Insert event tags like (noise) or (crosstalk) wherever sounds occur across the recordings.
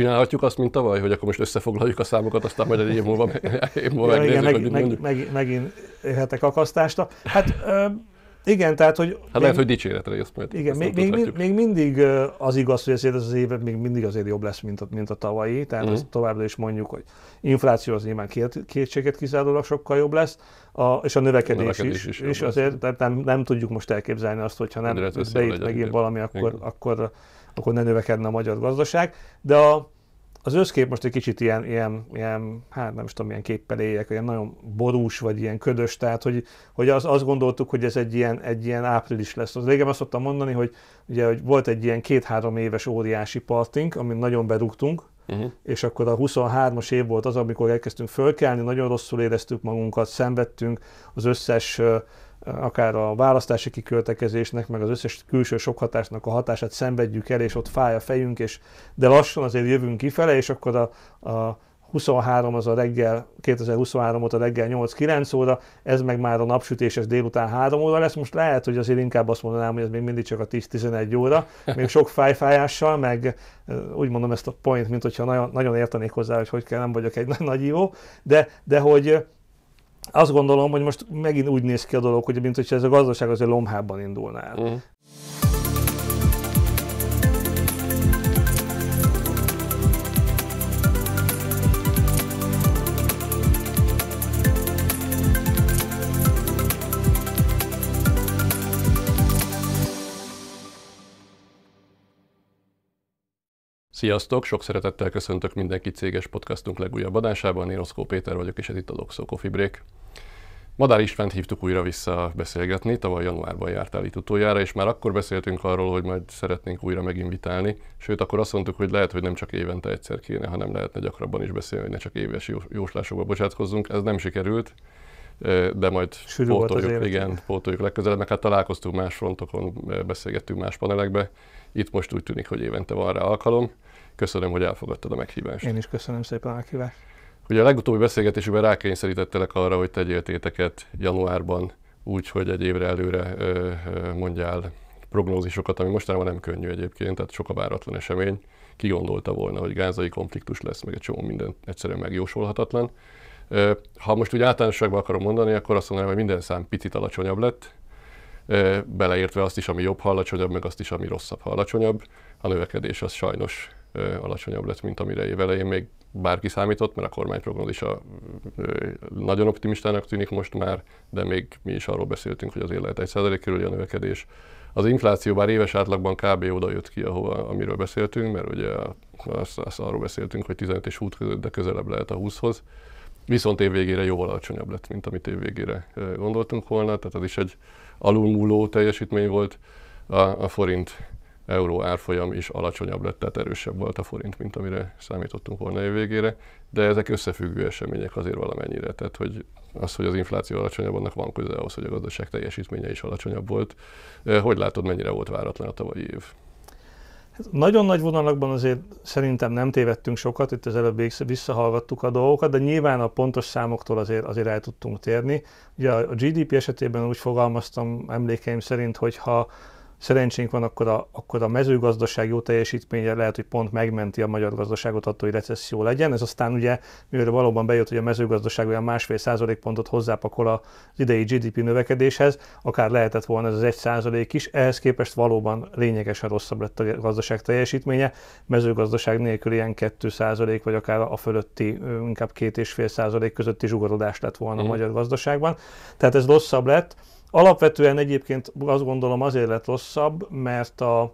Csinálhatjuk azt, mint tavaly, hogy akkor most összefoglaljuk a számokat, aztán majd egy év múlva, (laughs) év múlva ja, igen, meg, meg, meg, megint érhetek akasztást. Hát ö, igen, tehát, hogy... Hát még, lehet, hogy dicséretre jössz majd. Igen, még, még, még, mindig az igaz, hogy ezért ez az évet még mindig azért jobb lesz, mint a, mint a tavalyi, tehát mm. továbbra is mondjuk, hogy infláció az nyilván két, kétséget kizárólag sokkal jobb lesz, a, és a növekedés, növekedés is, is, is azért, tehát nem, nem tudjuk most elképzelni azt, hogyha nem beírt megint valami, akkor, akkor akkor ne növekedne a magyar gazdaság, de a, az összkép most egy kicsit ilyen, ilyen, ilyen, hát nem is tudom, ilyen képpel éljek, ilyen nagyon borús, vagy ilyen ködös, tehát hogy, hogy az, azt gondoltuk, hogy ez egy ilyen, egy ilyen április lesz. Az régen azt szoktam mondani, hogy ugye hogy volt egy ilyen két-három éves óriási partink, amin nagyon berúgtunk, Uh-huh. És akkor a 23-as év volt az, amikor elkezdtünk fölkelni, nagyon rosszul éreztük magunkat, szenvedtünk, az összes akár a választási kiköltekezésnek, meg az összes külső sok hatásnak a hatását szenvedjük el, és ott fáj a fejünk, és, de lassan azért jövünk kifele, és akkor a, a 23 az a reggel, 2023 óta reggel 8-9 óra, ez meg már a napsütéses délután 3 óra lesz. Most lehet, hogy azért inkább azt mondanám, hogy ez még mindig csak a 10-11 óra, még sok fájfájással, meg úgy mondom ezt a point, mint hogyha nagyon, nagyon értenék hozzá, hogy hogy kell, nem vagyok egy (laughs) nagy ívó, de, de hogy azt gondolom, hogy most megint úgy néz ki a dolog, hogy mintha ez a gazdaság azért lomhában indulná. Uh-huh. Sziasztok! Sok szeretettel köszöntök mindenki céges podcastunk legújabb adásában. Én Oszkó Péter vagyok, és ez itt a Doxo Coffee Break. Madár Istvánt hívtuk újra vissza beszélgetni, tavaly januárban jártál itt utoljára, és már akkor beszéltünk arról, hogy majd szeretnénk újra meginvitálni, sőt akkor azt mondtuk, hogy lehet, hogy nem csak évente egyszer kéne, hanem lehetne gyakrabban is beszélni, hogy ne csak éves jóslásokba bocsátkozzunk. Ez nem sikerült, de majd Sülő pótoljuk, igen, pótoljuk legközelebb, mert hát találkoztunk más frontokon, beszélgettünk más panelekbe, itt most úgy tűnik, hogy évente van rá alkalom. Köszönöm, hogy elfogadtad a meghívást. Én is köszönöm szépen a meghívást. Ugye a legutóbbi beszélgetésükben rákényszerítettelek arra, hogy tegyél téteket januárban úgy, hogy egy évre előre mondjál prognózisokat, ami mostanában nem könnyű egyébként, tehát sok a váratlan esemény. Ki gondolta volna, hogy gázai konfliktus lesz, meg egy csomó minden egyszerűen megjósolhatatlan. Ha most úgy általánosságban akarom mondani, akkor azt mondanám, hogy minden szám picit alacsonyabb lett, beleértve azt is, ami jobb, ha alacsonyabb, meg azt is, ami rosszabb, ha alacsonyabb. A növekedés az sajnos alacsonyabb lett, mint amire évelején még bárki számított, mert a kormányprognózisa nagyon optimistának tűnik most már, de még mi is arról beszéltünk, hogy azért lehet százalék körüli a növekedés. Az infláció bár éves átlagban kb. oda jött ki, ahova, amiről beszéltünk, mert ugye azt, azt arról beszéltünk, hogy 15 és 20 között, de közelebb lehet a 20-hoz. Viszont évvégére jóval alacsonyabb lett, mint amit évvégére gondoltunk volna, tehát az is egy alulmúló teljesítmény volt. A, a forint euró árfolyam is alacsonyabb lett, tehát erősebb volt a forint, mint amire számítottunk volna év végére, de ezek összefüggő események azért valamennyire, tehát hogy az, hogy az infláció alacsonyabb, annak van köze ahhoz, hogy a gazdaság teljesítménye is alacsonyabb volt. Hogy látod, mennyire volt váratlan a tavalyi év? Hát nagyon nagy vonalakban azért szerintem nem tévedtünk sokat, itt az előbb visszahallgattuk a dolgokat, de nyilván a pontos számoktól azért, azért el tudtunk térni. Ugye a GDP esetében úgy fogalmaztam emlékeim szerint, hogy ha szerencsénk van, akkor a, akkor a mezőgazdaság jó teljesítménye lehet, hogy pont megmenti a magyar gazdaságot attól, hogy recesszió legyen. Ez aztán ugye, mivel valóban bejött, hogy a mezőgazdaság olyan másfél százalékpontot hozzápakol az idei GDP növekedéshez, akár lehetett volna ez az egy százalék is, ehhez képest valóban lényegesen rosszabb lett a gazdaság teljesítménye. Mezőgazdaság nélkül ilyen 2 százalék, vagy akár a fölötti, inkább két és fél százalék közötti zsugorodás lett volna mm. a magyar gazdaságban. Tehát ez rosszabb lett. Alapvetően egyébként azt gondolom azért lett rosszabb, mert a,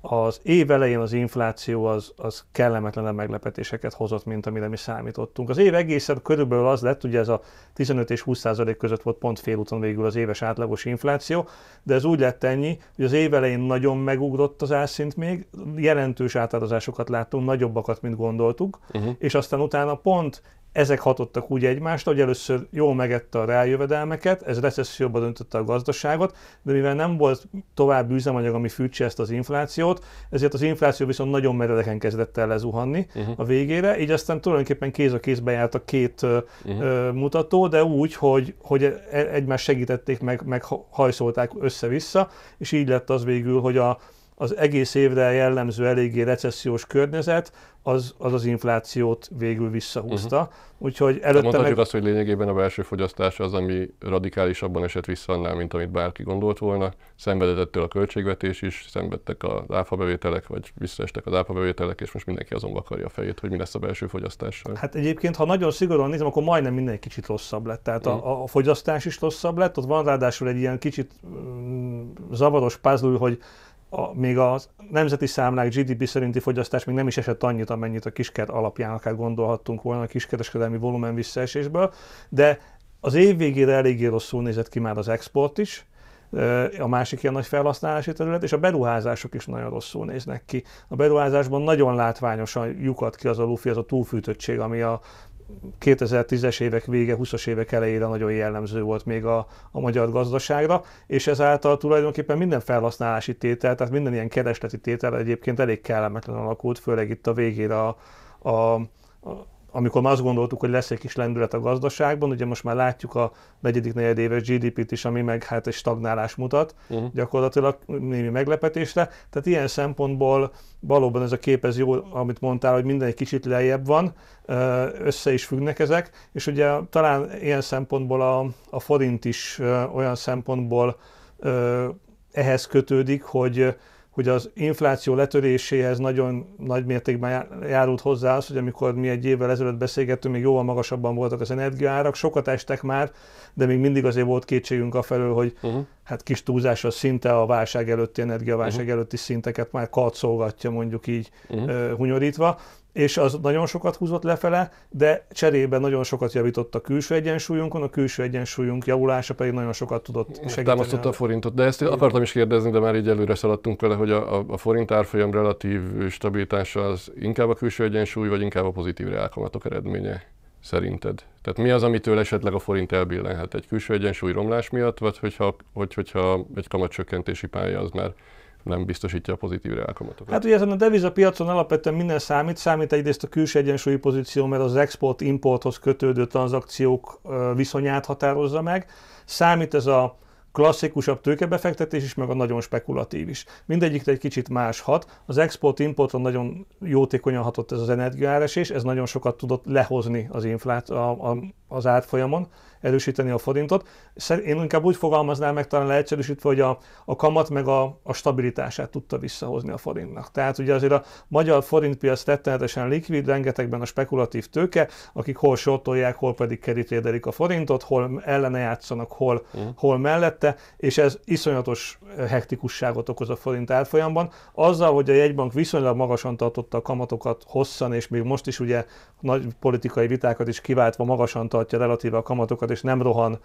az év elején az infláció az, az kellemetlen meglepetéseket hozott, mint amire mi számítottunk. Az év egészen körülbelül az lett, ugye ez a 15 és 20 százalék között volt pont félúton végül az éves átlagos infláció, de ez úgy lett ennyi, hogy az év elején nagyon megugrott az árszint még, jelentős átadásokat láttunk, nagyobbakat, mint gondoltuk, uh-huh. és aztán utána pont ezek hatottak úgy egymást, hogy először jól megette a rájövedelmeket, ez recesszióba döntötte a gazdaságot, de mivel nem volt tovább üzemanyag, ami fűtse ezt az inflációt, ezért az infláció viszont nagyon meredeken kezdett el lezuhanni uh-huh. a végére, így aztán tulajdonképpen kéz a kézbe járt a két uh-huh. mutató, de úgy, hogy, hogy e, egymást segítették, meg, meg hajszolták össze-vissza, és így lett az végül, hogy a, az egész évre jellemző eléggé recessziós környezet, az az, az inflációt végül visszahúzta. Uh-huh. Úgyhogy előtte De mondhatjuk meg... azt, hogy lényegében a belső fogyasztás az, ami radikálisabban esett vissza annál, mint amit bárki gondolt volna. Szenvedett ettől a költségvetés is, szenvedtek az bevételek vagy visszaestek az bevételek és most mindenki azon vakarja a fejét, hogy mi lesz a belső fogyasztással. Hát egyébként, ha nagyon szigorúan nézem, akkor majdnem minden egy kicsit rosszabb lett. Tehát uh-huh. a, a fogyasztás is rosszabb lett, ott van ráadásul egy ilyen kicsit mm, zavaros puzzle, hogy a, még a nemzeti számlák GDP szerinti fogyasztás még nem is esett annyit, amennyit a kisket alapján akár gondolhattunk volna a kiskereskedelmi volumen visszaesésből, de az év végére eléggé rosszul nézett ki már az export is, a másik ilyen nagy felhasználási terület, és a beruházások is nagyon rosszul néznek ki. A beruházásban nagyon látványosan lyukat ki az a lufi, az a túlfűtöttség, ami a 2010-es évek vége, 20-as évek elejére nagyon jellemző volt még a, a magyar gazdaságra, és ezáltal tulajdonképpen minden felhasználási tétel, tehát minden ilyen keresleti tétel egyébként elég kellemetlen alakult, főleg itt a végére a, a, a amikor már azt gondoltuk, hogy lesz egy kis lendület a gazdaságban, ugye most már látjuk a negyedik negyedéves GDP-t is, ami meg hát egy stagnálás mutat, uh-huh. gyakorlatilag némi meglepetésre. Tehát ilyen szempontból valóban ez a kép, ez jó, amit mondtál, hogy minden egy kicsit lejjebb van, össze is függnek ezek, és ugye talán ilyen szempontból a, a forint is olyan szempontból ehhez kötődik, hogy hogy az infláció letöréséhez nagyon nagy mértékben járult hozzá az, hogy amikor mi egy évvel ezelőtt beszélgettünk, még jóval magasabban voltak az energiaárak, sokat estek már, de még mindig azért volt kétségünk afelől, hogy uh-huh. hát kis túlzásra szinte a válság előtti, energiaválság uh-huh. előtti szinteket már kalcolgatja mondjuk így uh-huh. hunyorítva, és az nagyon sokat húzott lefele, de cserében nagyon sokat javított a külső egyensúlyunkon, a külső egyensúlyunk javulása pedig nagyon sokat tudott segíteni. Támasztotta a forintot, de ezt akartam is kérdezni, de már így előre szaladtunk vele, hogy a, a forint árfolyam relatív stabilitása az inkább a külső egyensúly, vagy inkább a pozitív reálkamatok eredménye? szerinted? Tehát mi az, amitől esetleg a forint elbillenhet? Egy külső egyensúly romlás miatt, vagy hogyha, hogy, hogyha egy kamatcsökkentési pálya az már nem biztosítja a pozitív reálkamatokat? Hát ugye ezen a devizapiacon alapvetően minden számít. Számít egyrészt a külső egyensúlyi pozíció, mert az export-importhoz kötődő tranzakciók viszonyát határozza meg. Számít ez a klasszikusabb tőkebefektetés is, meg a nagyon spekulatív is. Mindegyik egy kicsit más hat. Az export-importon nagyon jótékonyan hatott ez az energiáresés, ez nagyon sokat tudott lehozni az inflát a, a, az árfolyamon erősíteni a forintot. Én inkább úgy fogalmaznám meg talán leegyszerűsítve, hogy a, a kamat meg a, a stabilitását tudta visszahozni a forintnak. Tehát ugye azért a magyar forintpiac rettenetesen likvid, rengetegben a spekulatív tőke, akik hol sortolják, hol pedig kerítédelik a forintot, hol ellene játszanak, hol, mm. hol mellette, és ez iszonyatos eh, hektikusságot okoz a forint árfolyamban. Azzal, hogy a jegybank viszonylag magasan tartotta a kamatokat hosszan, és még most is ugye nagy politikai vitákat is kiváltva magasan tartja relatíve a kamatokat és nem rohan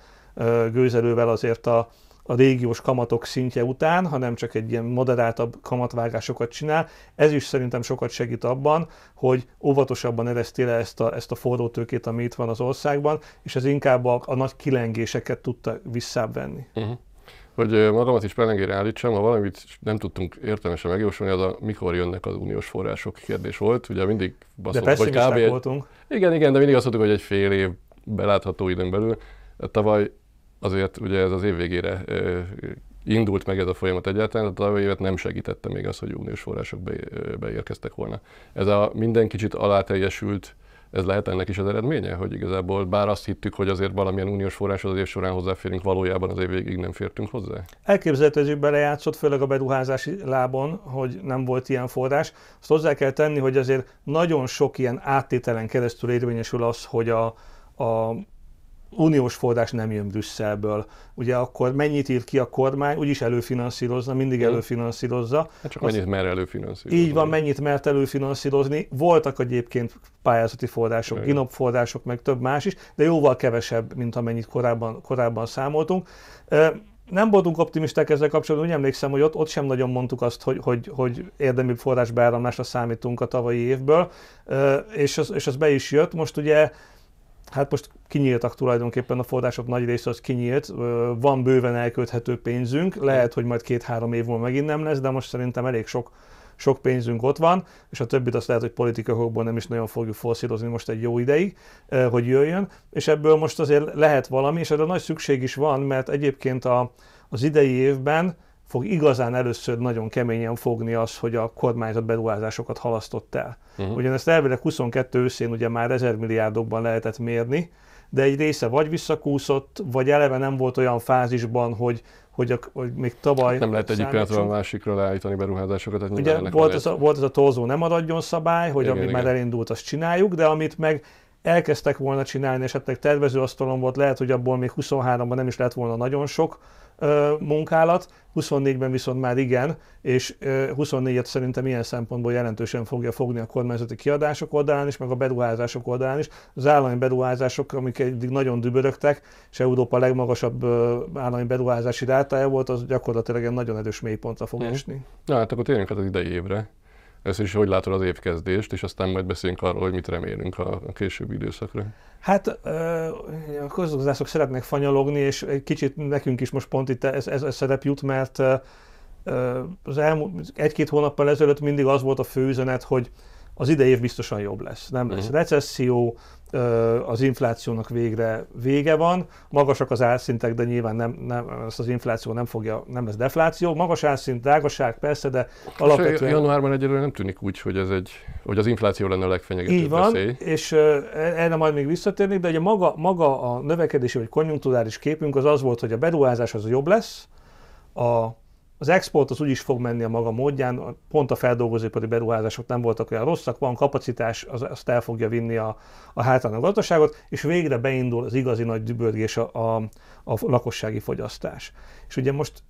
gőzelővel azért a, a régiós kamatok szintje után, hanem csak egy ilyen moderáltabb kamatvágásokat csinál. Ez is szerintem sokat segít abban, hogy óvatosabban ereszti le ezt a, ezt a forró tőkét, ami itt van az országban, és ez inkább a, a nagy kilengéseket tudta visszávenni. Uh-huh. Mhm. Hogy magamat is pelengére állítsam, ha valamit nem tudtunk értelmesen megjósolni, az a mikor jönnek az uniós források kérdés volt. Ugye mindig baszott, de vagy kb. voltunk. Igen, igen, de mindig azt mondtuk, hogy egy fél év belátható időn belül. Tavaly azért ugye ez az év végére indult meg ez a folyamat egyáltalán, de tavaly évet nem segítette még az, hogy uniós források be, beérkeztek volna. Ez a minden kicsit aláteljesült, ez lehet ennek is az eredménye, hogy igazából bár azt hittük, hogy azért valamilyen uniós forrás az év során hozzáférünk, valójában az év végig nem fértünk hozzá? Elképzelhető, hogy belejátszott, főleg a beruházási lábon, hogy nem volt ilyen forrás. Azt hozzá kell tenni, hogy azért nagyon sok ilyen áttételen keresztül érvényesül az, hogy a, a uniós forrás nem jön Brüsszelből. Ugye akkor mennyit ír ki a kormány, úgyis előfinanszírozza, mindig előfinanszírozza. Hát csak Azt, mennyit mer előfinanszírozni. Így van, mennyit mert előfinanszírozni. Voltak egyébként pályázati források, Igen. GINOP források, meg több más is, de jóval kevesebb, mint amennyit korábban, korábban számoltunk. Nem voltunk optimisták ezzel kapcsolatban, úgy emlékszem, hogy ott, ott sem nagyon mondtuk azt, hogy, hogy, hogy érdemi forrásbeáramlásra számítunk a tavalyi évből, és az, és az be is jött. Most ugye Hát most kinyíltak tulajdonképpen a források nagy része az kinyílt, van bőven elkölthető pénzünk, lehet, hogy majd két-három év múlva megint nem lesz, de most szerintem elég sok sok pénzünk ott van, és a többit azt lehet, hogy politikahokból nem is nagyon fogjuk forszírozni most egy jó ideig, hogy jöjjön, és ebből most azért lehet valami, és erre nagy szükség is van, mert egyébként a, az idei évben fog igazán először nagyon keményen fogni az, hogy a kormányzat beruházásokat halasztott el. Uh-huh. Mhm. Ugyanezt elvileg 22 őszén ugye már 1000 milliárdokban lehetett mérni, de egy része vagy visszakúszott, vagy eleve nem volt olyan fázisban, hogy hogy, a, hogy még tavaly... nem lehet egyik pillanatra a másikra leállítani beruházásokat. Ugye volt ez, a, volt ez a torzó nem maradjon szabály, hogy igen, ami igen. már elindult, azt csináljuk, de amit meg elkezdtek volna csinálni, esetleg tervezőasztalon volt, lehet, hogy abból még 23-ban nem is lett volna nagyon sok ö, munkálat, 24-ben viszont már igen, és ö, 24-et szerintem ilyen szempontból jelentősen fogja fogni a kormányzati kiadások oldalán is, meg a beruházások oldalán is. Az állami beruházások, amik eddig nagyon dübörögtek, és Európa legmagasabb ö, állami beruházási rátája volt, az gyakorlatilag egy nagyon erős mélypontra fog mm. esni. Na, hát akkor térjünk hát az idei évre. Ez is hogy látod az évkezdést, és aztán majd beszéljünk arról, hogy mit remélünk a, a későbbi időszakra. Hát a közgazdászok szeretnek fanyalogni, és egy kicsit nekünk is most pont itt ez, ez, ez szerep jut, mert az elmúlt egy-két hónappal ezelőtt mindig az volt a fő üzenet, hogy az idei év biztosan jobb lesz. Nem lesz uh-huh. recesszió, az inflációnak végre vége van, magasak az árszintek, de nyilván nem, nem ezt az infláció nem fogja, nem ez defláció, magas árszint, drágaság persze, de alapvetően... Januárban egyelőre nem tűnik úgy, hogy, ez egy, hogy az infláció lenne a legfenyegetőbb Így van, veszély. és e-, erre majd még visszatérnék, de ugye maga, maga a növekedési vagy konjunktúrális képünk az az volt, hogy a beruházás az jobb lesz, a az export az úgy is fog menni a maga módján, pont a feldolgozóipari beruházások nem voltak olyan rosszak, van kapacitás, az, azt el fogja vinni a, a hátán a gazdaságot, és végre beindul az igazi nagy dübörgés a, a, a lakossági fogyasztás. És ugye most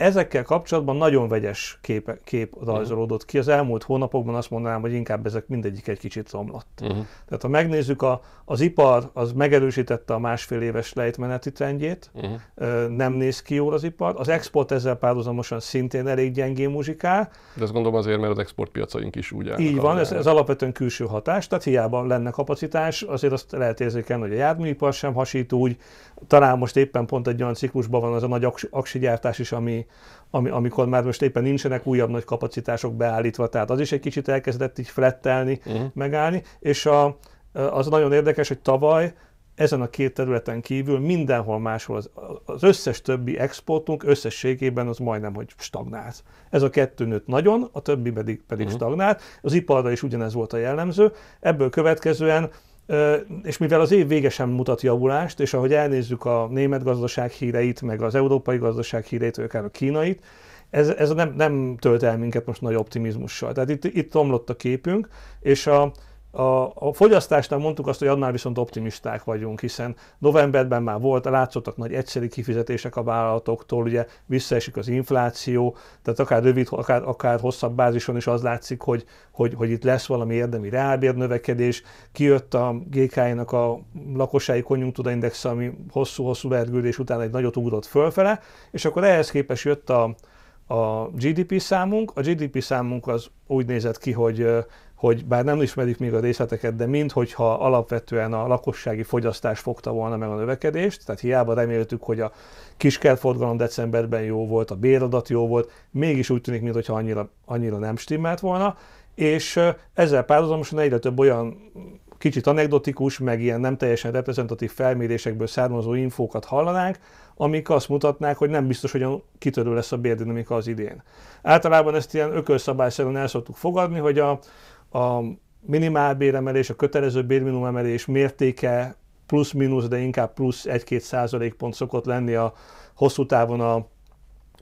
Ezekkel kapcsolatban nagyon vegyes kép, kép mhm. rajzolódott ki. Az elmúlt hónapokban azt mondanám, hogy inkább ezek mindegyik egy kicsit romlott. Uh-huh. Mhm. Tehát ha megnézzük, a, az ipar az megerősítette a másfél éves lejtmeneti trendjét, uh-huh. nem néz ki jól az ipar. Az export ezzel párhuzamosan szintén elég gyengé muzsikál. De ezt gondolom azért, mert az exportpiacaink is úgy állnak. Így van, ez, ez alapvetően külső hatás, tehát hiába lenne kapacitás, azért azt lehet érzékelni, hogy a járműipar sem hasít úgy. Talán most éppen pont egy olyan ciklusban van az a nagy aksigyártás is, ami, ami, amikor már most éppen nincsenek újabb nagy kapacitások beállítva, tehát az is egy kicsit elkezdett így flettelni, uh-huh. megállni, és a, az nagyon érdekes, hogy tavaly ezen a két területen kívül mindenhol máshol az, az összes többi exportunk összességében az majdnem, hogy stagnált. Ez a kettő nőtt nagyon, a többi pedig, pedig uh-huh. stagnált. Az iparra is ugyanez volt a jellemző. Ebből következően és mivel az év vége sem mutat javulást, és ahogy elnézzük a német gazdaság híreit, meg az európai gazdaság híreit, vagy akár a kínait, ez, ez nem, nem tölt el minket most nagy optimizmussal. Tehát itt, itt omlott a képünk, és a, a, a fogyasztásnál mondtuk azt, hogy annál viszont optimisták vagyunk, hiszen novemberben már volt, látszottak nagy egyszerű kifizetések a vállalatoktól, ugye visszaesik az infláció, tehát akár rövid, akár, akár hosszabb bázison is az látszik, hogy, hogy, hogy itt lesz valami érdemi reálbér növekedés. Kijött a GKI-nak a lakossági konjunktúraindex, ami hosszú-hosszú vergődés után egy nagyot ugrott fölfele, és akkor ehhez képest jött a, a GDP számunk. A GDP számunk az úgy nézett ki, hogy hogy bár nem ismerjük még a részleteket, de minthogyha alapvetően a lakossági fogyasztás fogta volna meg a növekedést, tehát hiába reméltük, hogy a kiskertforgalom decemberben jó volt, a béradat jó volt, mégis úgy tűnik, mintha annyira, annyira nem stimmelt volna, és ezzel párhuzamosan egyre több olyan kicsit anekdotikus, meg ilyen nem teljesen reprezentatív felmérésekből származó infókat hallanánk, amik azt mutatnák, hogy nem biztos, hogy kitörő lesz a bérdinamika az idén. Általában ezt ilyen ökölszabályszerűen el szoktuk fogadni, hogy a a minimál béremelés, a kötelező bérminimum emelés mértéke plusz-minusz, de inkább plusz 1-2 százalékpont szokott lenni a hosszú távon a,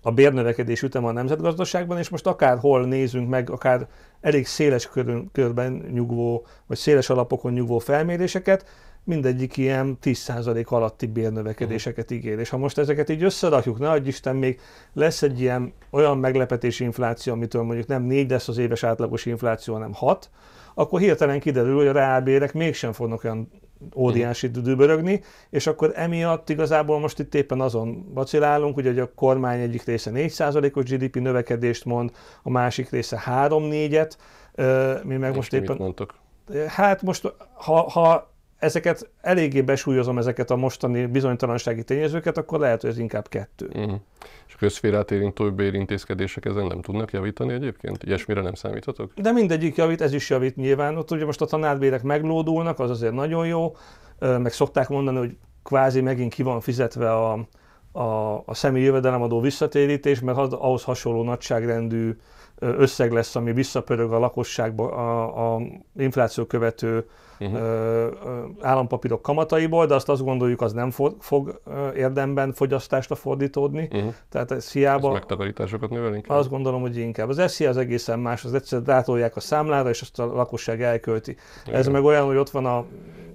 a bérnövekedés ütem a nemzetgazdaságban, és most akárhol nézünk meg, akár elég széles körben nyugvó, vagy széles alapokon nyugvó felméréseket, mindegyik ilyen 10% alatti bérnövekedéseket mhm. ígér. És ha most ezeket így összerakjuk, ne adj Isten, még lesz egy ilyen olyan meglepetési infláció, amitől mondjuk nem 4 lesz az éves átlagos infláció, hanem 6, akkor hirtelen kiderül, hogy a reálbérek mégsem fognak olyan óriási mhm. dübörögni, és akkor emiatt igazából most itt éppen azon vacilálunk, ugye, hogy a kormány egyik része 4%-os GDP növekedést mond, a másik része 3-4-et, mi meg és most éppen... Mondtok? Hát most, ha, ha ezeket eléggé besúlyozom ezeket a mostani bizonytalansági tényezőket, akkor lehet, hogy ez inkább kettő. Uh-huh. És a közférát érintő bérintézkedések ezen nem tudnak javítani egyébként? Ilyesmire nem számíthatok? De mindegyik javít, ez is javít nyilván. Ott ugye most a tanárbérek meglódulnak, az azért nagyon jó, meg szokták mondani, hogy kvázi megint ki van fizetve a, a, a személyi jövedelemadó visszatérítés, mert az, ahhoz hasonló nagyságrendű összeg lesz, ami visszapörög a lakosságba a, a infláció követő uh-huh. állampapírok kamataiból, de azt azt gondoljuk, az nem fog, fog érdemben fogyasztásra fordítódni. Uh-huh. Tehát ez hiába... Ezt megtakarításokat növelünk? Azt gondolom, hogy inkább. Az eszi az egészen más, az egyszer rátolják a számlára, és azt a lakosság elkölti. Igen. Ez meg olyan, hogy ott van a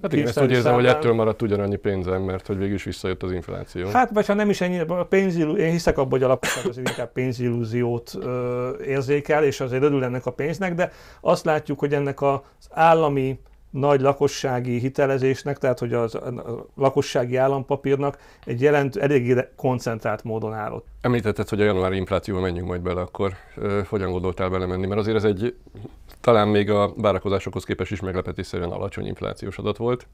Hát igen, ezt úgy érzem, számlán. hogy ettől maradt ugyanannyi pénzem, mert hogy végül is visszajött az infláció. Hát, vagy ha nem is ennyi, a pénzillú... én hiszek abban, hogy a lakosság az inkább pénzillúziót ö, érzékel, és azért örül ennek a pénznek, de azt látjuk, hogy ennek az állami nagy lakossági hitelezésnek, tehát hogy az, a lakossági állampapírnak egy jelent, eléggé koncentrált módon állott. Említetted, hogy a januári infláció, menjünk majd bele, akkor ö, hogyan gondoltál belemenni? Mert azért ez egy talán még a várakozásokhoz képest is meglepetésszerűen alacsony inflációs adat volt.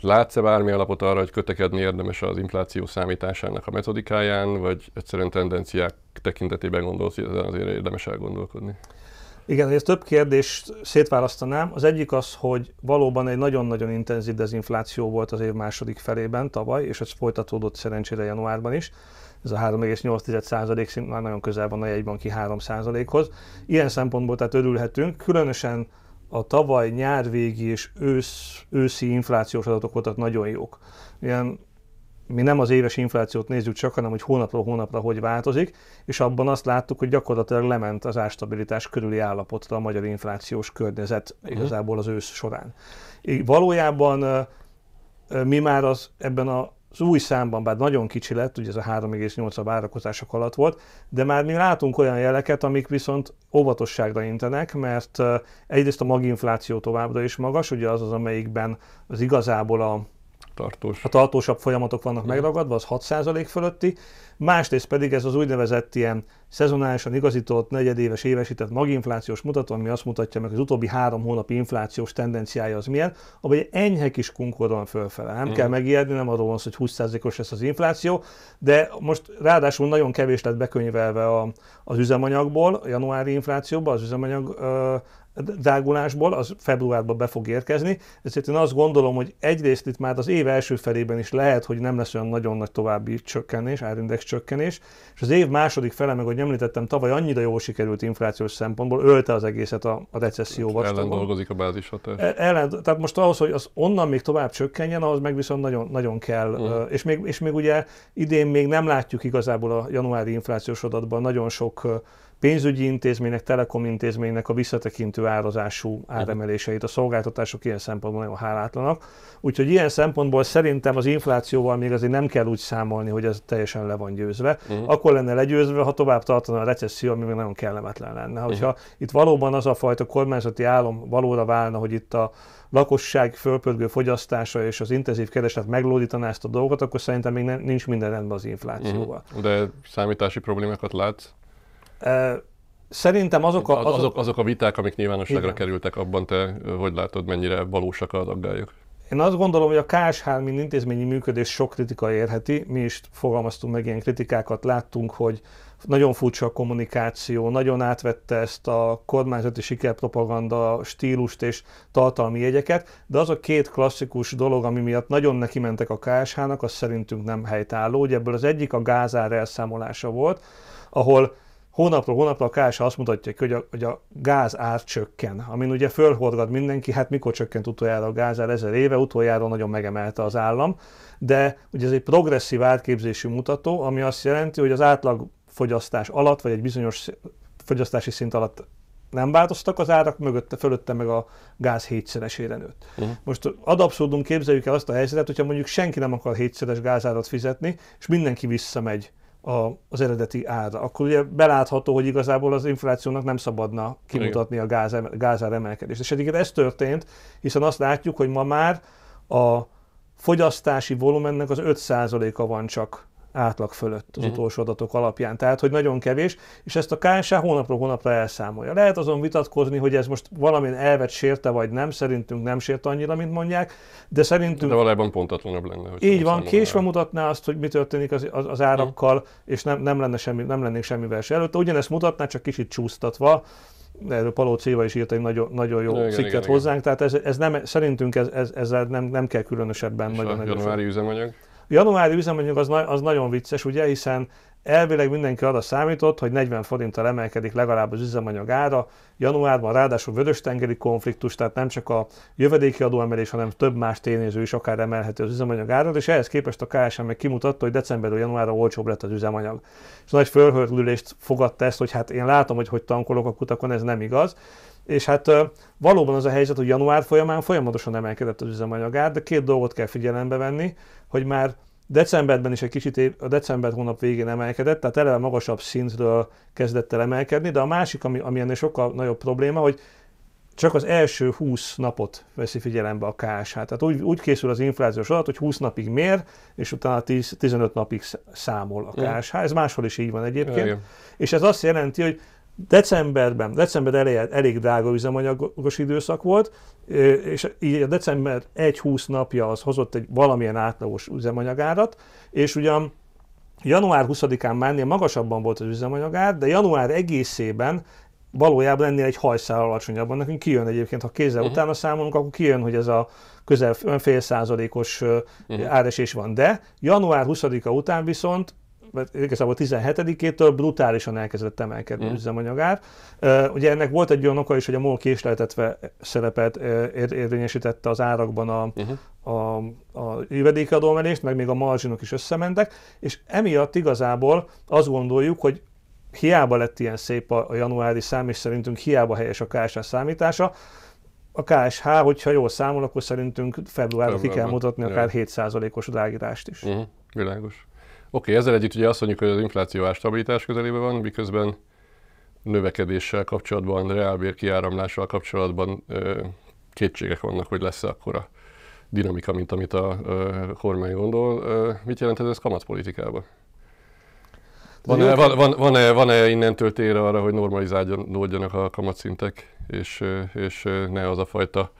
Látsz-e bármi alapot arra, hogy kötekedni érdemes az infláció számításának a metodikáján, vagy egyszerűen tendenciák tekintetében gondolsz, hogy ezen azért érdemes elgondolkodni? Igen, ezt több kérdést szétválasztanám. Az egyik az, hogy valóban egy nagyon-nagyon intenzív dezinfláció volt az év második felében tavaly, és ez folytatódott szerencsére januárban is. Ez a 3,8% szint már nagyon közel van a jegybanki 3%-hoz. Ilyen szempontból tehát örülhetünk, különösen a tavaly nyárvégi és ősz, őszi inflációs adatok voltak nagyon jók. Ilyen mi nem az éves inflációt nézzük csak, hanem hogy hónapról hónapra hogy változik, és abban azt láttuk, hogy gyakorlatilag lement az árstabilitás körüli állapotra a magyar inflációs környezet uh-huh. igazából az ősz során. Így valójában mi már az ebben a az új számban, bár nagyon kicsi lett, ugye ez a 3,8 a várakozások alatt volt, de már mi látunk olyan jeleket, amik viszont óvatosságra intenek, mert egyrészt a maginfláció továbbra is magas, ugye az az, amelyikben az igazából a tartós. A tartósabb folyamatok vannak Igen. megragadva, az 6% fölötti, másrészt pedig ez az úgynevezett ilyen szezonálisan igazított, negyedéves, évesített maginflációs mutató, ami azt mutatja meg, hogy az utóbbi három hónapi inflációs tendenciája az milyen, abban egy enyhe kis kunkoron fölfele. Nem Igen. kell megijedni, nem arról van szó, hogy 20%-os lesz az infláció, de most ráadásul nagyon kevés lett bekönyvelve a, az üzemanyagból, a januári inflációba, az üzemanyag ö, drágulásból, az februárban be fog érkezni, ezért én azt gondolom, hogy egyrészt itt már az év első felében is lehet, hogy nem lesz olyan nagyon nagy további csökkenés, árindex csökkenés, és az év második fele, meg ahogy említettem, tavaly annyira jól sikerült inflációs szempontból, ölte az egészet a, a recesszió hát vastagon. Ellen dolgozik a bázis hatás. E, ellen, tehát most ahhoz, hogy az onnan még tovább csökkenjen, ahhoz meg viszont nagyon, nagyon kell, uh-huh. és, még, és még ugye idén még nem látjuk igazából a januári inflációs adatban nagyon sok pénzügyi intézménynek, telekom intézménynek a visszatekintő árazású áremeléseit. A szolgáltatások ilyen szempontból nagyon hálátlanak. Úgyhogy ilyen szempontból szerintem az inflációval még azért nem kell úgy számolni, hogy ez teljesen le van győzve. Uh-huh. Akkor lenne legyőzve, ha tovább tartana a recesszió, ami még nagyon kellemetlen lenne. Hogyha uh-huh. itt valóban az a fajta kormányzati álom valóra válna, hogy itt a lakosság fölpörgő fogyasztása és az intenzív kereslet meglódítaná ezt a dolgot, akkor szerintem még nincs minden rendben az inflációval. Uh-huh. De számítási problémákat látsz? Szerintem azok a, azok... Azok, azok a viták, amik nyilvánosságra Igen. kerültek, abban te hogy látod, mennyire valósak az aggályok? Én azt gondolom, hogy a KSH, mint intézményi működés sok kritika érheti. Mi is fogalmaztunk meg ilyen kritikákat, láttunk, hogy nagyon furcsa a kommunikáció, nagyon átvette ezt a kormányzati sikerpropaganda stílust és tartalmi jegyeket, de az a két klasszikus dolog, ami miatt nagyon neki mentek a KSH-nak, az szerintünk nem helytálló. Ugye ebből az egyik a gázár elszámolása volt, ahol hónapról hónapra a KSH azt mutatja, hogy a, hogy a gáz ár csökken, amin ugye fölhordgat mindenki, hát mikor csökkent utoljára a gázár ezer éve, utoljára nagyon megemelte az állam, de ugye ez egy progresszív árképzésű mutató, ami azt jelenti, hogy az átlag fogyasztás alatt, vagy egy bizonyos fogyasztási szint alatt nem változtak az árak, mögötte, fölötte meg a gáz hétszeresére nőtt. Uh-huh. Most ad abszurdum képzeljük el azt a helyzetet, hogyha mondjuk senki nem akar hétszeres gázárat fizetni, és mindenki visszamegy a, az eredeti ára, akkor ugye belátható, hogy igazából az inflációnak nem szabadna kimutatni a gáz, gázár emelkedést. És egyébként ez történt, hiszen azt látjuk, hogy ma már a fogyasztási volumennek az 5%-a van csak átlag fölött az mhm. utolsó adatok alapján. Tehát, hogy nagyon kevés, és ezt a KSH hónapról hónapra elszámolja. Lehet azon vitatkozni, hogy ez most valamilyen elvet sérte, vagy nem, szerintünk nem sérte annyira, mint mondják, de szerintünk... De valójában pontatlanabb lenne. Hogy így van, késve mutatná azt, hogy mi történik az, az, az árakkal, mm. és nem, nem, lenne semmi, nem lennénk semmi verse előtte. Ugyanezt mutatná, csak kicsit csúsztatva, erről Palóci Éva is írt egy nagyon, nagyon jó igen, cikket igen, hozzánk, igen. tehát ez, ez nem, szerintünk ez, ez, ezzel nem, nem kell különösebben és nagyon a januári üzemanyag? januári üzemanyag az, na- az nagyon vicces, ugye, hiszen elvileg mindenki arra számított, hogy 40 forinttal emelkedik legalább az üzemanyag ára. Januárban ráadásul vörös-tengeri konfliktus, tehát nem csak a jövedéki adóemelés, hanem több más tényező is akár emelheti az üzemanyag árat, és ehhez képest a KSM meg kimutatta, hogy decemberről januárra olcsóbb lett az üzemanyag. És nagy fölhördülést fogadta ezt, hogy hát én látom, hogy hogy tankolok a kutakon, ez nem igaz és hát valóban az a helyzet, hogy január folyamán folyamatosan emelkedett az üzemanyagár, de két dolgot kell figyelembe venni, hogy már decemberben is egy kicsit év, a december hónap végén emelkedett, tehát eleve magasabb szintről kezdett el emelkedni, de a másik, ami, ami ennél sokkal nagyobb probléma, hogy csak az első 20 napot veszi figyelembe a KSH. Tehát úgy, úgy készül az inflációs adat, hogy 20 napig mér, és utána 10, 15 napig számol a KSH. Ez máshol is így van egyébként. Igen. És ez azt jelenti, hogy Decemberben, december eleje elég drága üzemanyagos időszak volt, és így a december 1-20 napja az hozott egy valamilyen átlagos üzemanyagárat, és ugyan január 20-án ennél magasabban volt az üzemanyagár, de január egészében valójában ennél egy hajszál alacsonyabban. Nekünk kijön egyébként, ha kézzel uh-huh. utána számolunk, akkor kijön, hogy ez a közel fél százalékos uh-huh. Mhm. áresés van. De január 20-a után viszont mert igazából 17-től brutálisan elkezdett emelkedni mm. az üzemanyagár. Ugye ennek volt egy olyan oka is, hogy a MOL késleltetve szerepet érvényesítette az árakban a, mhm. a, a jövedékadóemelést, meg még a marzsinok is összementek, és emiatt igazából azt gondoljuk, hogy hiába lett ilyen szép a, a januári szám, és szerintünk hiába helyes a KSH számítása, a KSH, hogyha jól számol, akkor szerintünk februárra ki kell mutatni akár 7%-os drágítást is. Uh-huh. Világos. Oké, okay, ezzel együtt ugye azt mondjuk, hogy az infláció árstabilitás közelében van, miközben növekedéssel kapcsolatban, reálbér kiáramlással kapcsolatban kétségek vannak, hogy lesz-e akkora dinamika, mint amit a kormány gondol. Mit jelent ez, ez kamatpolitikában? Van-e, van, van-e, van-e innentől tér arra, hogy normalizálódjanak a kamatszintek, és, és ne az a fajta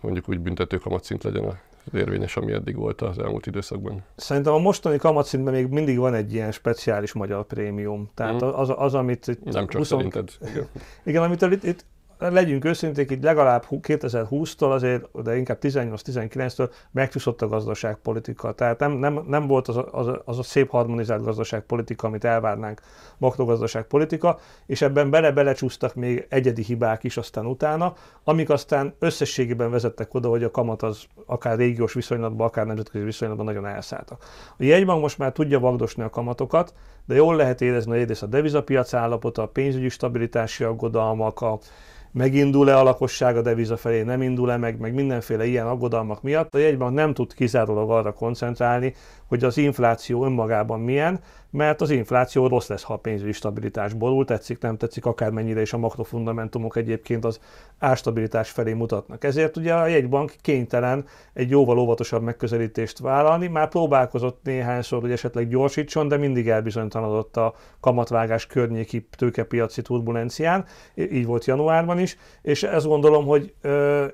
mondjuk úgy büntető kamatszint legyen a érvényes, ami eddig volt az elmúlt időszakban. Szerintem a mostani kamatszintben még mindig van egy ilyen speciális magyar prémium. Tehát mm. az, az, az, amit... Itt Nem csak 20... szerinted. (laughs) Igen, amit itt, itt legyünk őszinték, így legalább 2020-tól azért, de inkább 18-19-től megcsúszott a gazdaságpolitika. Tehát nem, nem, nem volt az a, az, a, az a szép harmonizált gazdaságpolitika, amit elvárnánk, makrogazdaságpolitika, és ebben bele-belecsúsztak még egyedi hibák is aztán utána, amik aztán összességében vezettek oda, hogy a kamat az akár régiós viszonylatban, akár nemzetközi viszonylatban nagyon elszálltak. A jegybank most már tudja vagdosni a kamatokat, de jól lehet érezni egyrészt a devizapiac állapota, a pénzügyi stabilitási aggodalmak, a megindul-e a lakosság a deviza felé, nem indul-e meg, meg mindenféle ilyen aggodalmak miatt. A jegybank nem tud kizárólag arra koncentrálni, hogy az infláció önmagában milyen, mert az infláció rossz lesz, ha a pénzügyi stabilitás borul, tetszik, nem tetszik, akármennyire is a makrofundamentumok egyébként az ástabilitás felé mutatnak. Ezért ugye a jegybank kénytelen egy jóval óvatosabb megközelítést vállalni, már próbálkozott néhányszor, hogy esetleg gyorsítson, de mindig elbizonytalanodott a kamatvágás környéki tőkepiaci turbulencián, így volt januárban is, és ezt gondolom, hogy ö,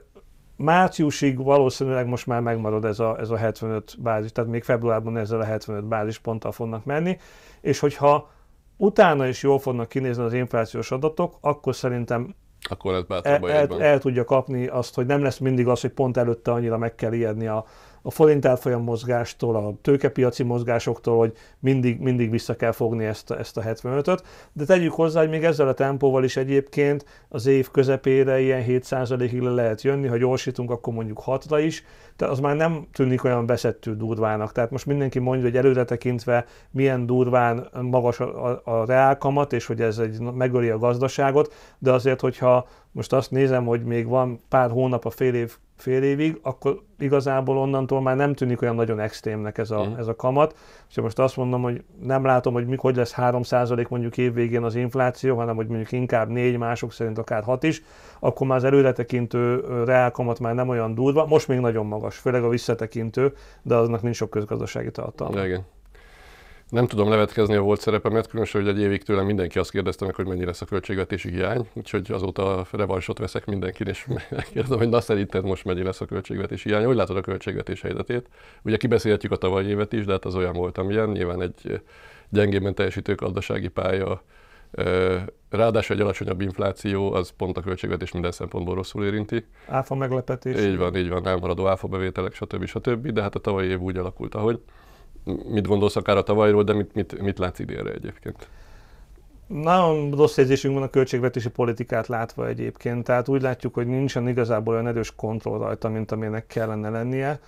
márciusig valószínűleg most már megmarad ez a, ez a 75 bázis, tehát még februárban ezzel a 75 bázis ponttal fognak menni, és hogyha utána is jól fognak kinézni az inflációs adatok, akkor szerintem akkor el, el, el, el tudja kapni azt, hogy nem lesz mindig az, hogy pont előtte annyira meg kell ijedni a, a forint árfolyam mozgástól, a tőkepiaci mozgásoktól, hogy mindig, mindig vissza kell fogni ezt, ezt a 75-öt. De tegyük hozzá, hogy még ezzel a tempóval is egyébként az év közepére ilyen 7%-ig le lehet jönni, ha gyorsítunk, akkor mondjuk 6-ra is, de az már nem tűnik olyan beszettő durvának. Tehát most mindenki mondja, hogy előre tekintve milyen durván magas a, a, a reálkamat, és hogy ez egy, megöli a gazdaságot, de azért, hogyha most azt nézem, hogy még van pár hónap a fél év fél évig, akkor igazából onnantól már nem tűnik olyan nagyon extrémnek ez a, mm. ez a kamat. És most azt mondom, hogy nem látom, hogy mikor lesz 3% mondjuk évvégén az infláció, hanem hogy mondjuk inkább 4, mások szerint akár 6 is, akkor már az előretekintő reálkamat már nem olyan durva. Most még nagyon magas, főleg a visszatekintő, de aznak nincs sok közgazdasági tartalma. igen. Nem tudom levetkezni a volt szerepemet, különösen, hogy egy évig tőlem mindenki azt kérdezte meg, hogy mennyi lesz a költségvetési hiány, úgyhogy azóta revansot veszek mindenkin, és megkérdezem, (laughs) hogy na szerinted most mennyi lesz a költségvetési hiány, hogy látod a költségvetés helyzetét. Ugye kibeszélhetjük a tavalyi évet is, de hát az olyan volt, amilyen. Nyilván egy gyengében teljesítő gazdasági pálya, ráadásul egy alacsonyabb infláció, az pont a költségvetés minden szempontból rosszul érinti. Áfa meglepetés. Így van, így van, elmaradó áfa bevételek, stb. stb. De hát a tavalyi év úgy alakult, ahogy mit gondolsz akár a tavalyról, de mit, mit, mit látsz idénre egyébként? Nagyon rossz érzésünk van a költségvetési politikát látva egyébként, tehát úgy látjuk, hogy nincsen igazából olyan erős kontroll rajta, mint aminek kellene lennie.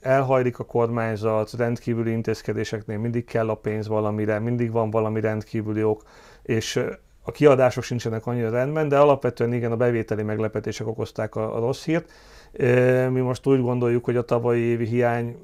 Elhajlik a kormányzat, rendkívüli intézkedéseknél mindig kell a pénz valamire, mindig van valami rendkívüli ok, és a kiadások sincsenek annyira rendben, de alapvetően igen, a bevételi meglepetések okozták a, a rossz hírt. Mi most úgy gondoljuk, hogy a tavalyi évi hiány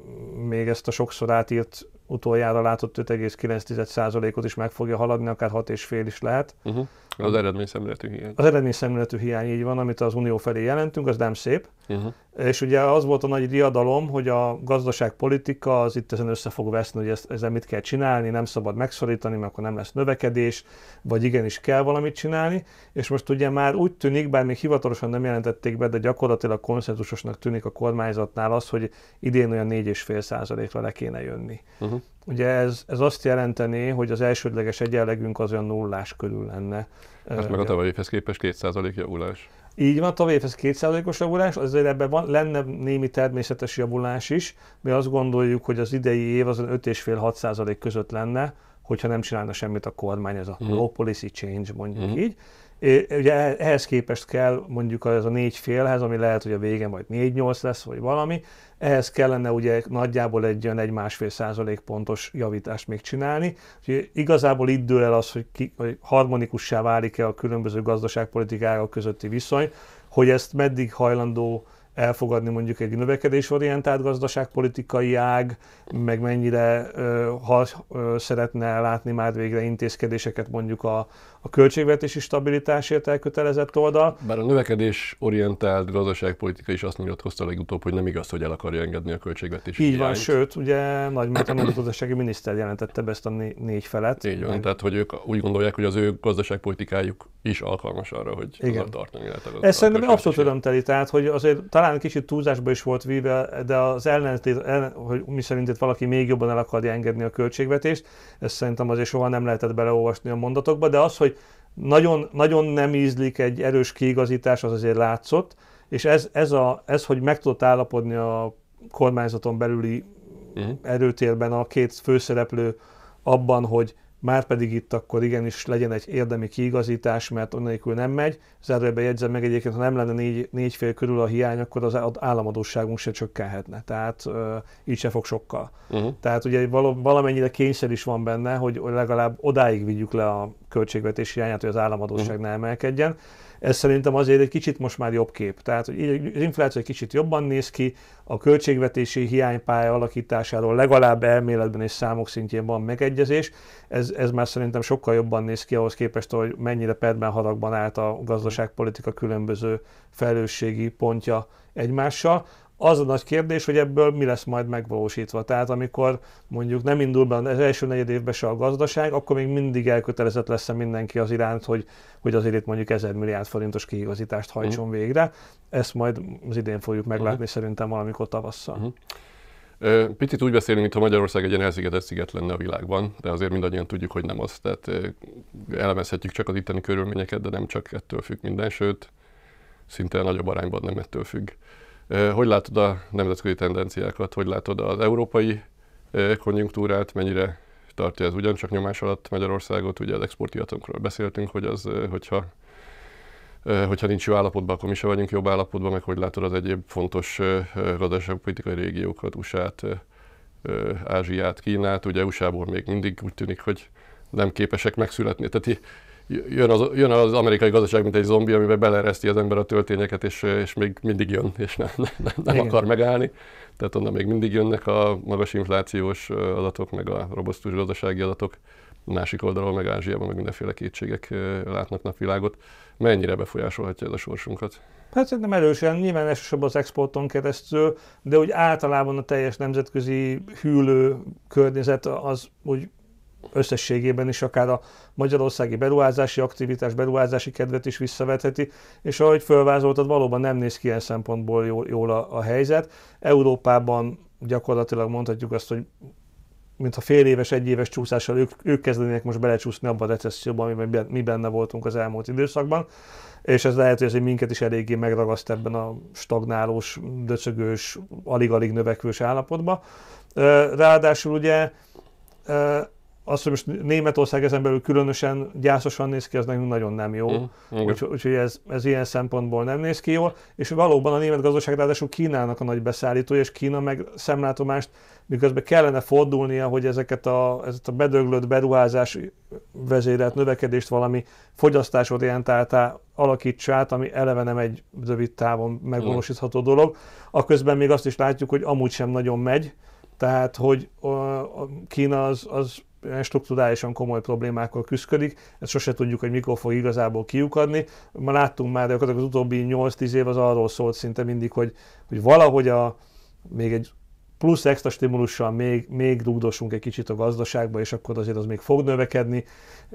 még ezt a sokszor átírt utoljára látott 5,9%-ot is meg fogja haladni, akár 6,5 is lehet. Uh-huh. Az szemléletű hiány. Az szemléletű hiány így van, amit az Unió felé jelentünk, az nem szép. Uh-huh. És ugye az volt a nagy diadalom, hogy a gazdaságpolitika az itt ezen össze fog veszni, hogy ezt, ezzel mit kell csinálni, nem szabad megszorítani, mert akkor nem lesz növekedés, vagy igenis kell valamit csinálni. És most ugye már úgy tűnik, bár még hivatalosan nem jelentették be, de gyakorlatilag konszenzusosnak tűnik a kormányzatnál az, hogy idén olyan 4,5%-ra le kéne jönni. Uh-huh. Ugye ez, ez azt jelenteni, hogy az elsődleges egyenlegünk az olyan nullás körül lenne. Ez meg a tavalyi évhez képest 2% javulás. Így van, tavalyi évhez 2%-os javulás, azért ebben van, lenne némi természetes javulás is. Mi azt gondoljuk, hogy az idei év az 5,5-6% között lenne, hogyha nem csinálna semmit a kormány, ez a mm. low policy change mondjuk mm. így. É, ugye eh, ehhez képest kell mondjuk ez a négy félhez, ami lehet, hogy a vége majd 4-8 lesz, vagy valami, ehhez kellene ugye nagyjából egy olyan egy másfél százalék pontos javítást még csinálni. Úgyhogy igazából itt dől el az, hogy, ki, hogy harmonikussá válik-e a különböző gazdaságpolitikára közötti viszony, hogy ezt meddig hajlandó elfogadni mondjuk egy növekedésorientált gazdaságpolitikai ág, meg mennyire ha szeretne látni már végre intézkedéseket mondjuk a, a költségvetési stabilitásért elkötelezett oldal. Bár a növekedés orientált gazdaságpolitika is azt nyilatkozta legutóbb, hogy nem igaz, hogy el akarja engedni a költségvetési Így hiányt. van, sőt, ugye nagy a gazdasági miniszter jelentette be ezt a négy felet. Így van, meg... tehát hogy ők úgy gondolják, hogy az ő gazdaságpolitikájuk is alkalmas arra, hogy Igen. tartani lehet a Ez szerintem abszolút örömteli, tehát hogy azért talán kicsit túlzásba is volt víve, de az ellentét, ellen, hogy mi szerint itt valaki még jobban el akarja engedni a költségvetést, ezt szerintem azért soha nem lehetett beleolvasni a mondatokba, de az, hogy nagyon, nagyon nem ízlik egy erős kiigazítás, az azért látszott, és ez, ez, a, ez hogy meg tudott állapodni a kormányzaton belüli uh-huh. erőtérben a két főszereplő abban, hogy már pedig itt akkor igenis legyen egy érdemi kiigazítás, mert onnélkül nem megy. Zárójelbe jegyzem meg egyébként, ha nem lenne négy, négy fél körül a hiány, akkor az államadóságunk se csökkenhetne, tehát uh, így se fog sokkal. Uh-huh. Tehát ugye valamennyire kényszer is van benne, hogy legalább odáig vigyük le a költségvetés hiányát, hogy az államadóság uh-huh. ne emelkedjen ez szerintem azért egy kicsit most már jobb kép. Tehát hogy az infláció egy kicsit jobban néz ki, a költségvetési hiánypálya alakításáról legalább elméletben és számok szintjén van megegyezés. Ez, ez már szerintem sokkal jobban néz ki ahhoz képest, hogy mennyire perben haragban állt a gazdaságpolitika különböző felelősségi pontja egymással. Az a nagy kérdés, hogy ebből mi lesz majd megvalósítva. Tehát amikor mondjuk nem indul be az első negyed évben se a gazdaság, akkor még mindig elkötelezett lesz mindenki az iránt, hogy, hogy azért itt mondjuk 1000 milliárd forintos kiigazítást hajtson uh-huh. végre. Ezt majd az idén fogjuk meglátni uh-huh. szerintem valamikor tavasszal. Uh-huh. Picit úgy beszélünk, mintha Magyarország egy ilyen elszigetett sziget lenne a világban, de azért mindannyian tudjuk, hogy nem az. Tehát elemezhetjük csak az itteni körülményeket, de nem csak ettől függ minden, sőt, szinte nagyobb arányban nem ettől függ. Hogy látod a nemzetközi tendenciákat, hogy látod az európai konjunktúrát, mennyire tartja ez ugyancsak nyomás alatt Magyarországot, ugye az exportiatunkról beszéltünk, hogy az, hogyha hogyha nincs jó állapotban, akkor mi sem vagyunk jobb állapotban, meg hogy látod az egyéb fontos gazdaságpolitikai régiókat, USA-t, Ázsiát, Kínát, ugye USA-ból még mindig úgy tűnik, hogy nem képesek megszületni. Tehát jön az, jön az amerikai gazdaság, mint egy zombi, amiben belereszti az ember a töltényeket, és, és még mindig jön, és nem, nem, nem akar megállni. Tehát onnan még mindig jönnek a magas inflációs adatok, meg a robosztus gazdasági adatok. A másik oldalról, meg Ázsiában, meg mindenféle kétségek látnak napvilágot. Mennyire befolyásolhatja ez a sorsunkat? Hát szerintem erősen, nyilván elsősorban az exporton keresztül, de úgy általában a teljes nemzetközi hűlő környezet az úgy összességében is akár a magyarországi beruházási aktivitás, beruházási kedvet is visszavetheti, és ahogy fölvázoltad, valóban nem néz ki ilyen szempontból jól, jól a, a helyzet. Európában gyakorlatilag mondhatjuk azt, hogy mintha fél éves, egy éves csúszással ők, ők kezdenének most belecsúszni abba a recesszióba, amiben mi benne voltunk az elmúlt időszakban, és ez lehet, hogy azért minket is eléggé megragaszt ebben a stagnálós, döcögős, alig-alig növekvős állapotba. Ráadásul ugye az, hogy most Németország ezen belül különösen gyászosan néz ki, az nekünk nagyon nem jó. Mm, Úgyhogy úgy, ez, ez ilyen szempontból nem néz ki jól. És valóban a német gazdaság ráadásul Kínának a nagy beszállítója, és Kína meg szemlátomást, miközben kellene fordulnia, hogy ezeket a, ezeket a bedöglött beruházás vezérelt növekedést valami fogyasztásorientáltá alakítsa át, ami eleve nem egy rövid távon megvalósítható mm. dolog. Aközben még azt is látjuk, hogy amúgy sem nagyon megy, tehát, hogy a Kína az, az strukturálisan komoly problémákkal küzdik, ezt sose tudjuk, hogy mikor fog igazából kiukadni. Ma láttunk már, de az utóbbi 8-10 év az arról szólt szinte mindig, hogy, hogy valahogy a, még egy plusz extra stimulussal még, még dugdosunk egy kicsit a gazdaságba, és akkor azért az még fog növekedni,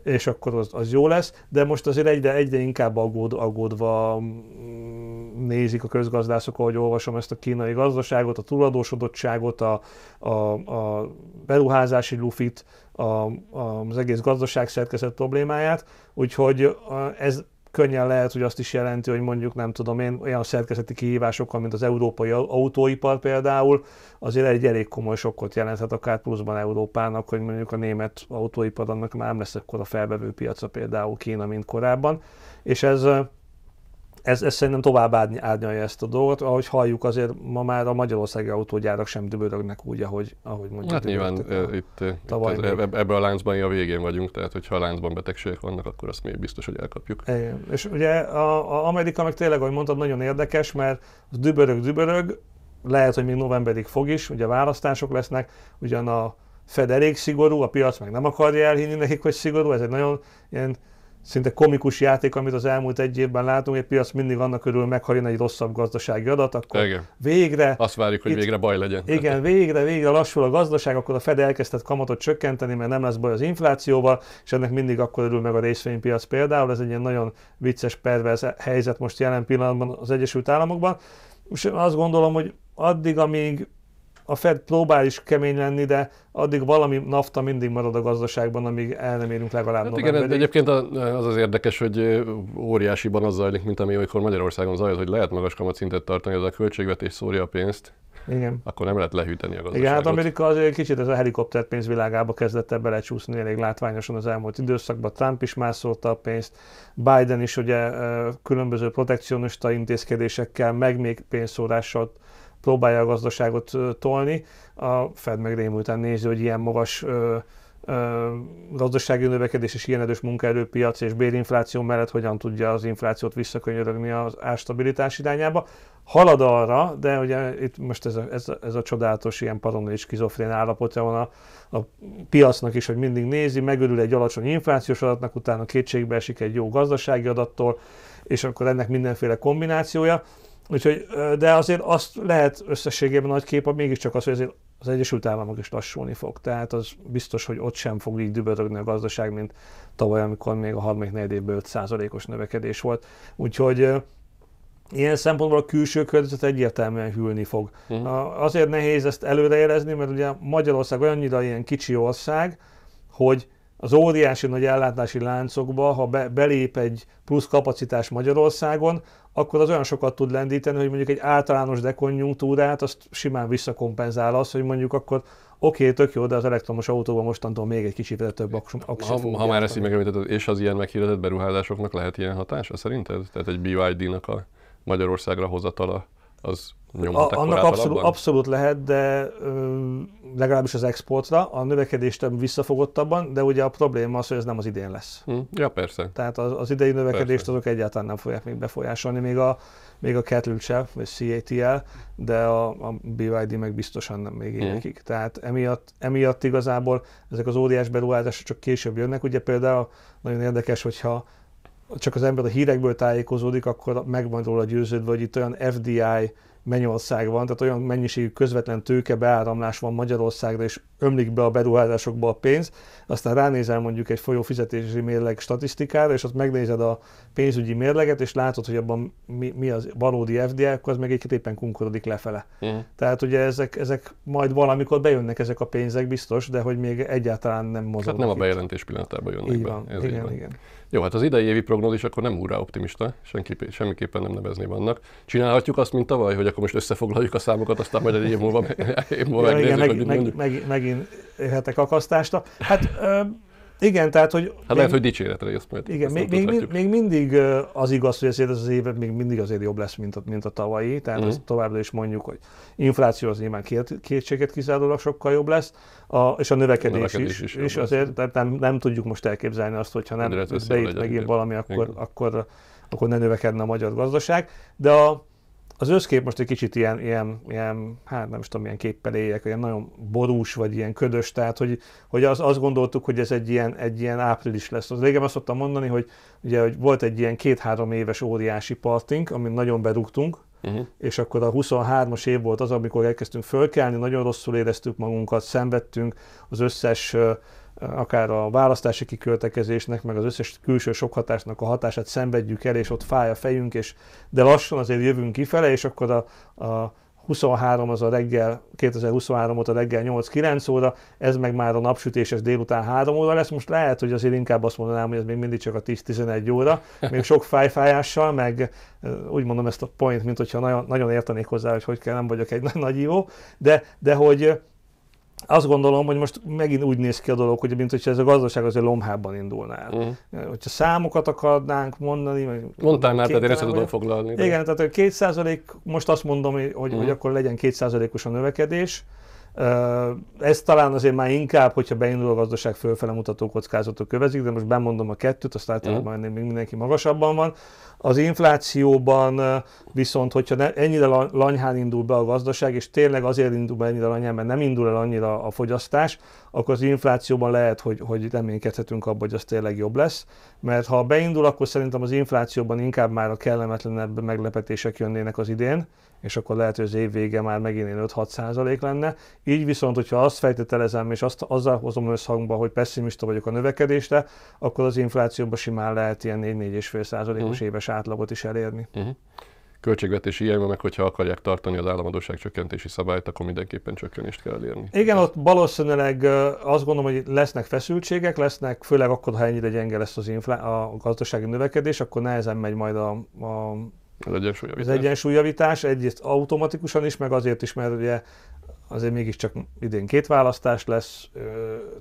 és akkor az, az jó lesz, de most azért egyre, egyre inkább aggód, aggódva mm, nézik a közgazdászok, ahogy olvasom ezt a kínai gazdaságot, a túladósodottságot, a, a, a beruházási lufit, a, az egész gazdaság szerkezet problémáját, úgyhogy ez könnyen lehet, hogy azt is jelenti, hogy mondjuk nem tudom én, olyan szerkezeti kihívásokkal, mint az európai autóipar például, azért egy elég komoly sokkot jelenthet akár pluszban Európának, hogy mondjuk a német autóipar annak már nem lesz a felvevő piaca például Kína, mint korábban, és ez ez, ez szerintem tovább árnyalja ezt a dolgot, ahogy halljuk azért ma már a magyarországi autógyárak sem dübörögnek úgy, ahogy, ahogy mondjuk. Hát nyilván e, itt, itt az, eb, ebben a láncban a végén vagyunk, tehát hogyha a láncban betegségek vannak, akkor azt még biztos, hogy elkapjuk. Igen. És ugye a, a Amerika meg tényleg, ahogy mondtad, nagyon érdekes, mert az dübörög, dübörög, lehet, hogy még novemberig fog is, ugye választások lesznek, ugyan a Fed elég szigorú, a piac meg nem akarja elhinni nekik, hogy szigorú, ez egy nagyon ilyen szinte komikus játék, amit az elmúlt egy évben látunk, egy piac mindig annak körül meg, ha jön egy rosszabb gazdasági adat, akkor igen. végre... Azt várjuk, hogy itt, végre baj legyen. Igen, (laughs) végre, végre lassul a gazdaság, akkor a Fed elkezdett kamatot csökkenteni, mert nem lesz baj az inflációval, és ennek mindig akkor örül meg a részvénypiac például, ez egy ilyen nagyon vicces, pervers helyzet most jelen pillanatban az Egyesült Államokban. És azt gondolom, hogy addig, amíg a Fed próbál is kemény lenni, de addig valami nafta mindig marad a gazdaságban, amíg el nem érünk legalább hát igen, egyébként az az érdekes, hogy óriásiban az zajlik, mint ami olykor Magyarországon zajlott, hogy lehet magas kamatszintet tartani, az a költségvetés szórja a pénzt, igen. akkor nem lehet lehűteni a gazdaságot. Igen, hát Amerika azért kicsit ez a helikopter pénzvilágába kezdett ebbe lecsúszni elég látványosan az elmúlt időszakban. Trump is mászolta a pénzt, Biden is ugye különböző protekcionista intézkedésekkel, meg még pénzszórással próbálja a gazdaságot tolni. A Fed meg rémülten nézi, hogy ilyen magas gazdasági növekedés és ilyen erős munkaerőpiac és bérinfláció mellett hogyan tudja az inflációt visszakönyörögni az ástabilitás irányába. Halad arra, de ugye itt most ez a, ez a, ez a csodálatos ilyen paranoid skizofrén állapotja van a, a piacnak is, hogy mindig nézi, megörül egy alacsony inflációs adatnak, utána kétségbe esik egy jó gazdasági adattól, és akkor ennek mindenféle kombinációja. Úgyhogy, de azért azt lehet összességében nagy kép, mégiscsak az, hogy azért az Egyesült Államok is lassulni fog. Tehát az biztos, hogy ott sem fog így dübörögni a gazdaság, mint tavaly, amikor még a harmadik negyed 5%-os növekedés volt. Úgyhogy ilyen szempontból a külső környezet egyértelműen hűlni fog. Uh-huh. Azért nehéz ezt előrejelezni, mert ugye Magyarország olyannyira ilyen kicsi ország, hogy az óriási nagy ellátási láncokba, ha be, belép egy plusz kapacitás Magyarországon, akkor az olyan sokat tud lendíteni, hogy mondjuk egy általános dekonjunktúrát azt simán visszakompenzál az, hogy mondjuk akkor oké, okay, tök jó, de az elektromos autóban mostantól még egy kicsit több aksi ha, ha már ezt így megemlítetted, és az ilyen meghirdetett beruházásoknak lehet ilyen hatása szerinted? Tehát egy BYD-nak a Magyarországra hozatala az nyomhat a, Annak abszolút, abszolút lehet, de ö, legalábbis az exportra, a növekedést visszafogottabban, de ugye a probléma az, hogy ez nem az idén lesz. Hm, ja, persze. Tehát az, az idei növekedést persze. azok egyáltalán nem fogják még befolyásolni, még a, még a Cattle sem, vagy CATL, de a, a BYD meg biztosan nem még hm. évekig. Hm. Tehát emiatt, emiatt igazából ezek az óriás beruházások csak később jönnek. Ugye például nagyon érdekes, hogyha csak az ember a hírekből tájékozódik, akkor meg van róla győződve, hogy itt olyan FDI Mennyország van, tehát olyan mennyiségű közvetlen tőke beáramlás van Magyarországra, és ömlik be a beruházásokba a pénz, aztán ránézel mondjuk egy folyó fizetési mérleg statisztikára, és ott megnézed a pénzügyi mérleget, és látod, hogy abban mi, mi az valódi FDI, akkor az meg egy éppen kunkorodik lefele. Uh-huh. Tehát ugye ezek, ezek majd valamikor bejönnek ezek a pénzek biztos, de hogy még egyáltalán nem hát mozognak. Hát nem a bejelentés pillanatában jönnek így be. Ez igen, van. igen. Jó, hát az idei évi prognózis akkor nem úrá optimista, senki, semmiképpen nem nevezni vannak. Csinálhatjuk azt, mint tavaly, hogy akkor most összefoglaljuk a számokat, aztán majd egy év múlva, (laughs) év múlva ja, megnézzük, igen, meg, hogy meg, meg, megint érhetek akasztást. Hát ö, igen, tehát hogy... Hát még, lehet, hogy dicséretre jössz majd. Igen, még, még, még, mindig az igaz, hogy ezért ez az év még mindig azért jobb lesz, mint a, mint a tavalyi, tehát uh-huh. továbbra is mondjuk, hogy infláció az nyilván két, kétséget kizárólag sokkal jobb lesz, a, és a növekedés, a növekedés is, is, és azért tehát nem, nem tudjuk most elképzelni azt, hogyha nem beít megint valami, akkor, akkor, akkor, akkor ne növekedne a magyar gazdaság, de a az összkép most egy kicsit ilyen, ilyen, ilyen hát nem is tudom, ilyen képpel éljek, ilyen nagyon borús, vagy ilyen ködös, tehát hogy, hogy az, azt gondoltuk, hogy ez egy ilyen, egy ilyen április lesz. Az régen azt szoktam mondani, hogy ugye hogy volt egy ilyen két-három éves óriási partink, amit nagyon berúgtunk, Uh-huh. És akkor a 23-as év volt az, amikor elkezdtünk fölkelni, nagyon rosszul éreztük magunkat, szenvedtünk, az összes akár a választási kiköltekezésnek, meg az összes külső sok hatásnak a hatását szenvedjük el, és ott fáj a fejünk, és, de lassan azért jövünk kifele, és akkor a, a 23 az a reggel, 2023 óta reggel 8-9 óra, ez meg már a napsütéses délután 3 óra lesz. Most lehet, hogy azért inkább azt mondanám, hogy ez még mindig csak a 10-11 óra, még sok fájfájással, meg úgy mondom ezt a point, mint hogyha nagyon, nagyon értenék hozzá, hogy hogy kell, nem vagyok egy (laughs) nagy jó, de, de hogy, azt gondolom, hogy most megint úgy néz ki a dolog, hogy mint hogyha ez a gazdaság azért lomhában indulna el. Uh-huh. Hogyha számokat akarnánk mondani... Mondtál már, tehát én ezt tudom foglalni. De. Igen, tehát a 2% most azt mondom, hogy, uh-huh. hogy mhm. akkor legyen 2%-os a növekedés, ez talán azért már inkább, hogyha beindul a gazdaság fölfele mutató kockázatok kövezik, de most bemondom a kettőt, azt általában mm. még mindenki magasabban van. Az inflációban viszont, hogyha ne, ennyire lanyhán indul be a gazdaság, és tényleg azért indul be ennyire lanyhán, mert nem indul el annyira a fogyasztás, akkor az inflációban lehet, hogy, hogy reménykedhetünk abban, hogy az tényleg jobb lesz. Mert ha beindul, akkor szerintem az inflációban inkább már a kellemetlenebb meglepetések jönnének az idén, és akkor lehet, hogy az év vége már megint 5-6 százalék lenne. Így viszont, hogyha azt feltételezem, és azt, azzal hozom összhangba, hogy pessimista vagyok a növekedésre, akkor az inflációban simán lehet ilyen 4-4,5 százalékos uh-huh. éves átlagot is elérni. Uh-huh. Költségvetési hiányban meg, hogyha akarják tartani az államadóság csökkentési szabályt, akkor mindenképpen csökkenést kell elérni. Igen, ott valószínűleg azt gondolom, hogy lesznek feszültségek, lesznek, főleg akkor, ha ennyire gyenge lesz az inflá- a gazdasági növekedés, akkor nehezen megy majd a, a az egyensúlyjavítás. Az egyensúlyjavítás egyrészt automatikusan is, meg azért is, mert ugye azért mégiscsak idén két választás lesz,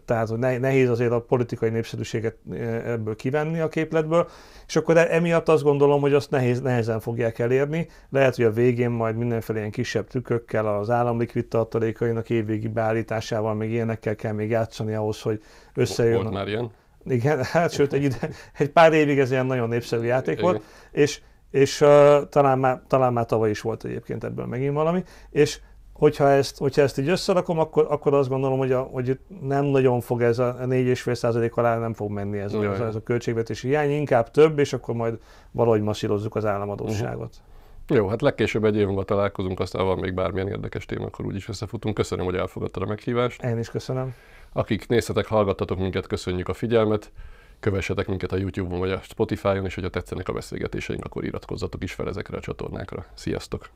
tehát hogy nehéz azért a politikai népszerűséget ebből kivenni a képletből, és akkor e-, emiatt azt gondolom, hogy azt nehéz, nehezen fogják elérni. Lehet, hogy a végén majd mindenféle ilyen kisebb trükkökkel, az államlikvid tartalékainak évvégi beállításával, még ilyenekkel kell még játszani ahhoz, hogy összejön. Volt már ilyen? Igen, hát sőt, egy, ide, egy pár évig ez ilyen nagyon népszerű játék volt, és és uh, talán, már, talán már tavaly is volt egyébként ebből megint valami, és hogyha ezt, hogyha ezt így összerakom, akkor, akkor azt gondolom, hogy, a, hogy nem nagyon fog ez a 4,5% alá nem fog menni ez, az ez a költségvetési hiány, inkább több, és akkor majd valahogy masszírozzuk az államadóságot. Uh-huh. Jó, hát legkésőbb egy év múlva találkozunk, aztán van még bármilyen érdekes téma, akkor úgyis összefutunk. Köszönöm, hogy elfogadtad a meghívást. Én is köszönöm. Akik néztetek, hallgattatok minket, köszönjük a figyelmet kövessetek minket a YouTube-on vagy a Spotify-on, és hogyha tetszenek a beszélgetéseink, akkor iratkozzatok is fel ezekre a csatornákra. Sziasztok!